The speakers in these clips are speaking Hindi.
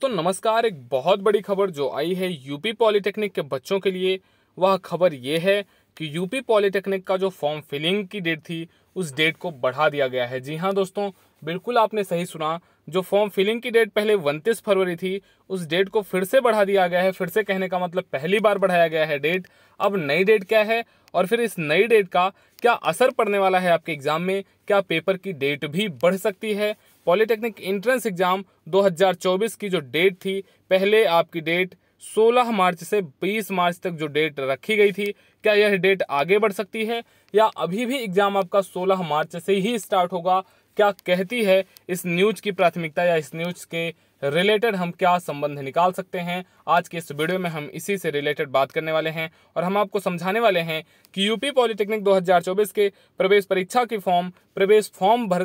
दोस्तों नमस्कार एक बहुत बड़ी खबर जो आई है यूपी पॉलिटेक्निक के बच्चों के लिए वह खबर ये है कि यूपी पॉलिटेक्निक का जो फॉर्म फिलिंग की डेट थी उस डेट को बढ़ा दिया गया है जी हाँ दोस्तों बिल्कुल आपने सही सुना जो फॉर्म फिलिंग की डेट पहले उनतीस फरवरी थी उस डेट को फिर से बढ़ा दिया गया है फिर से कहने का मतलब पहली बार बढ़ाया गया है डेट अब नई डेट क्या है और फिर इस नई डेट का क्या असर पड़ने वाला है आपके एग्ज़ाम में क्या पेपर की डेट भी बढ़ सकती है पॉलिटेक्निक एंट्रेंस एग्जाम 2024 की जो डेट थी पहले आपकी डेट 16 मार्च से 20 मार्च तक जो डेट रखी गई थी क्या यह डेट आगे बढ़ सकती है या अभी भी एग्जाम आपका 16 मार्च से ही स्टार्ट होगा क्या कहती है इस न्यूज की प्राथमिकता या इस न्यूज के रिलेटेड हम क्या संबंध निकाल सकते हैं आज के इस वीडियो में हम इसी से रिलेटेड बात करने वाले हैं और हम आपको समझाने वाले हैं कि यूपी पॉलिटेक्निक 2024 के प्रवेश परीक्षा की फॉर्म प्रवेश फॉर्म भर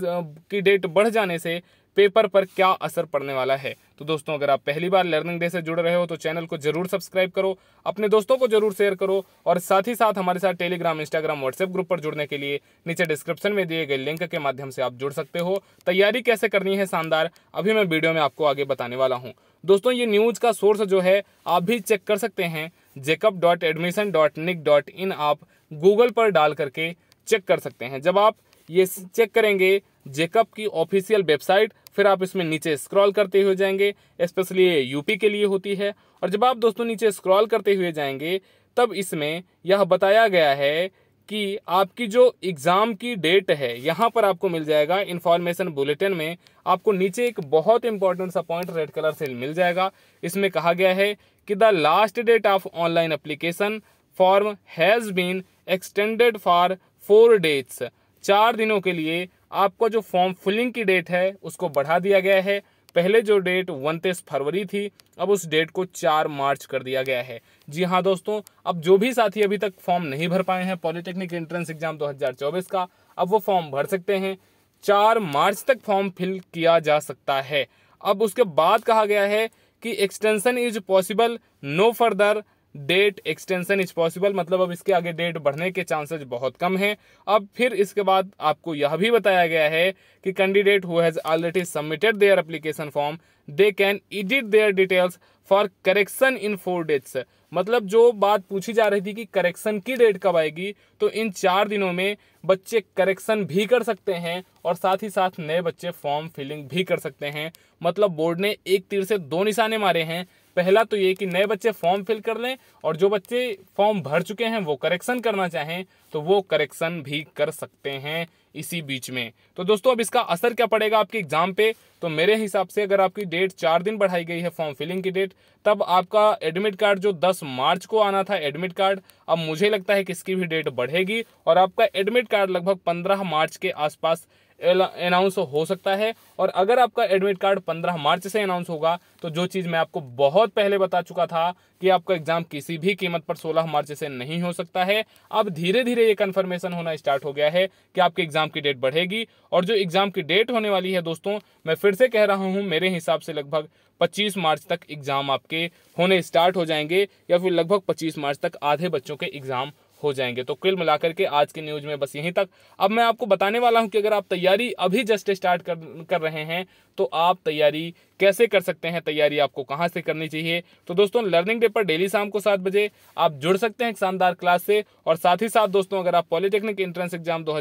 की डेट बढ़ जाने से पेपर पर क्या असर पड़ने वाला है तो दोस्तों अगर आप पहली बार लर्निंग डे से जुड़ रहे हो तो चैनल को जरूर सब्सक्राइब करो अपने दोस्तों को जरूर शेयर करो और साथ ही साथ हमारे साथ टेलीग्राम इंस्टाग्राम व्हाट्सएप ग्रुप पर जुड़ने के लिए नीचे डिस्क्रिप्शन में दिए गए लिंक के माध्यम से आप जुड़ सकते हो तैयारी कैसे करनी है शानदार अभी मैं वीडियो में आपको आगे बताने वाला हूँ दोस्तों ये न्यूज़ का सोर्स जो है आप भी चेक कर सकते हैं JEECUP dot admission dot nic dot in आप गूगल पर डाल करके चेक कर सकते हैं जब आप ये चेक करेंगे जेकअप की ऑफिशियल वेबसाइट फिर आप इसमें नीचे स्क्रॉल करते हुए जाएंगे स्पेशली ये यूपी के लिए होती है और जब आप दोस्तों नीचे स्क्रॉल करते हुए जाएंगे तब इसमें यह बताया गया है कि आपकी जो एग्ज़ाम की डेट है यहाँ पर आपको मिल जाएगा इन्फॉर्मेशन बुलेटिन में आपको नीचे एक बहुत इंपॉर्टेंट सा पॉइंट रेड कलर से मिल जाएगा इसमें कहा गया है कि the last date of online application form has been extended for four days चार दिनों के लिए आपका जो फॉर्म फिलिंग की डेट है उसको बढ़ा दिया गया है पहले जो डेट उनतीस फरवरी थी अब उस डेट को चार मार्च कर दिया गया है जी हाँ दोस्तों अब जो भी साथी अभी तक फॉर्म नहीं भर पाए हैं पॉलिटेक्निक एंट्रेंस एग्जाम 2024 का अब वो फॉर्म भर सकते हैं चार मार्च तक फॉर्म फिल किया जा सकता है अब उसके बाद कहा गया है कि extension is possible no further date extension is possible मतलब अब इसके आगे डेट बढ़ने के चांसेज बहुत कम हैं अब फिर इसके बाद आपको यह भी बताया गया है कि candidate who has already submitted their application form they can edit their details for correction in four dates मतलब जो बात पूछी जा रही थी कि करेक्शन की डेट कब आएगी तो इन चार दिनों में बच्चे करेक्शन भी कर सकते हैं और साथ ही साथ नए बच्चे फॉर्म फिलिंग भी कर सकते हैं मतलब बोर्ड ने एक तीर से दो निशाने मारे हैं पहला तो ये कि नए बच्चे फॉर्म फिल कर लें और जो बच्चे फॉर्म भर चुके हैं वो करेक्शन करना चाहें तो वो करेक्शन भी कर सकते हैं इसी बीच में तो दोस्तों अब इसका असर क्या पड़ेगा आपके एग्ज़ाम पे तो मेरे हिसाब से अगर आपकी डेट चार दिन बढ़ाई गई है फॉर्म फिलिंग की डेट तब आपका एडमिट कार्ड जो 10 मार्च को आना था एडमिट कार्ड अब मुझे लगता है कि इसकी भी डेट बढ़ेगी और आपका एडमिट कार्ड लगभग 15 मार्च के आसपास अनाउंस हो सकता है और अगर आपका एडमिट कार्ड 15 मार्च से अनाउंस होगा तो जो चीज़ मैं आपको बहुत पहले बता चुका था कि आपका एग्ज़ाम किसी भी कीमत पर 16 मार्च से नहीं हो सकता है अब धीरे धीरे ये कन्फर्मेशन होना स्टार्ट हो गया है कि आपके एग्ज़ाम की डेट बढ़ेगी और जो एग्ज़ाम की डेट होने वाली है दोस्तों मैं फिर से कह रहा हूँ मेरे हिसाब से लगभग 25 मार्च तक एग्ज़ाम आपके होने स्टार्ट हो जाएंगे या फिर लगभग 25 मार्च तक आधे बच्चों के एग्ज़ाम हो जाएंगे तो कुल मिलाकर के आज के न्यूज़ में बस यहीं तक अब मैं आपको बताने वाला हूं कि अगर आप तैयारी अभी जस्ट स्टार्ट कर कर रहे हैं तो आप तैयारी कैसे कर सकते हैं तैयारी आपको कहाँ से करनी चाहिए तो दोस्तों लर्निंग डे पर डेली शाम को सात बजे आप जुड़ सकते हैं एक शानदार क्लास से और साथ ही साथ दोस्तों अगर आप पॉलिटेक्निक एंट्रेंस एग्जाम दो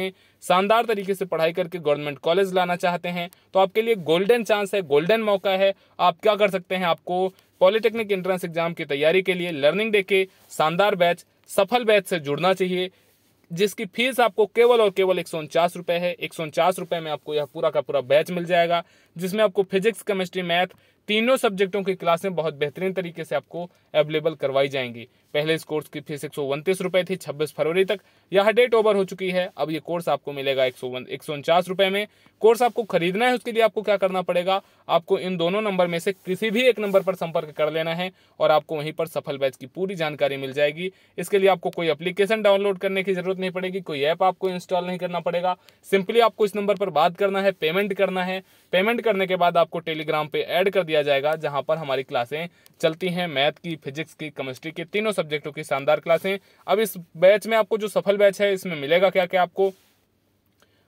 में शानदार तरीके से पढ़ाई करके गवर्नमेंट कॉलेज लाना चाहते हैं तो आपके लिए गोल्डन चांस है गोल्डन मौका है आप क्या कर सकते हैं आपको पॉलिटेक्निक एंट्रेंस एग्जाम की तैयारी के लिए लर्निंग डे के शानदार बैच सफल बैच से जुड़ना चाहिए जिसकी फीस आपको केवल और केवल एक सौ उनचास रुपये है एक सौ उनचास रुपये में आपको यह पूरा का पूरा बैच मिल जाएगा जिसमें आपको फिजिक्स केमिस्ट्री मैथ तीनों सब्जेक्टों की क्लासें बहुत बेहतरीन तरीके से आपको अवेलेबल करवाई जाएंगी पहले इस कोर्स की फीस एक सौ थी 26 फरवरी तक यह डेट ओवर हो चुकी है अब ये कोर्स आपको मिलेगा एक सौ रुपए में कोर्स आपको खरीदना है उसके लिए आपको क्या करना पड़ेगा आपको इन दोनों नंबर में से किसी भी एक नंबर पर संपर्क कर लेना है और आपको वहीं पर सफल बैच की पूरी जानकारी मिल जाएगी इसके लिए आपको कोई अप्लीकेशन डाउनलोड करने की जरूरत नहीं पड़ेगी कोई ऐप आपको इंस्टॉल नहीं करना पड़ेगा सिंपली आपको इस नंबर पर बात करना है पेमेंट करना है पेमेंट करने के बाद आपको टेलीग्राम पर ऐड कर दिया दिया जाएगा जहां पर हमारी क्लासें चलती हैं मैथ की फिजिक्स की केमिस्ट्री की तीनों सब्जेक्टों की शानदार क्लासें अब इस बैच में आपको जो सफल बैच है इसमें मिलेगा क्या क्या आपको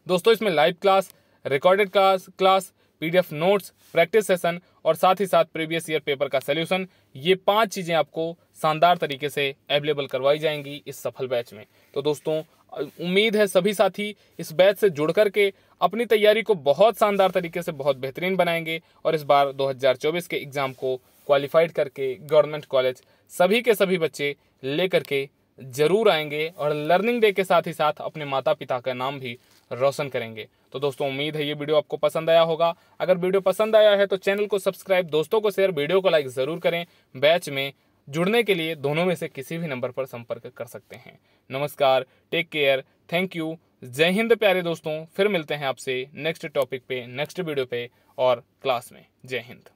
दोस्तों इसमें live class recorded class class PDF notes practice session और साथ ही साथ प्रीवियस ईयर पेपर का सोल्यूशन ये पांच चीज़ें आपको शानदार तरीके से अवेलेबल करवाई जाएंगी इस सफल बैच में तो दोस्तों उम्मीद है सभी साथी इस बैच से जुड़ कर के अपनी तैयारी को बहुत शानदार तरीके से बहुत बेहतरीन बनाएंगे और इस बार 2024 के एग्ज़ाम को क्वालिफाइड करके गवर्नमेंट कॉलेज सभी के सभी बच्चे ले करके ज़रूर आएंगे और लर्निंग डे के साथ ही साथ अपने माता पिता का नाम भी रोशन करेंगे तो दोस्तों उम्मीद है ये वीडियो आपको पसंद आया होगा अगर वीडियो पसंद आया है तो चैनल को सब्सक्राइब दोस्तों को शेयर वीडियो को लाइक ज़रूर करें बैच में जुड़ने के लिए दोनों में से किसी भी नंबर पर संपर्क कर सकते हैं नमस्कार टेक केयर थैंक यू जय हिंद प्यारे दोस्तों फिर मिलते हैं आपसे नेक्स्ट टॉपिक पे नेक्स्ट वीडियो पे और क्लास में जय हिंद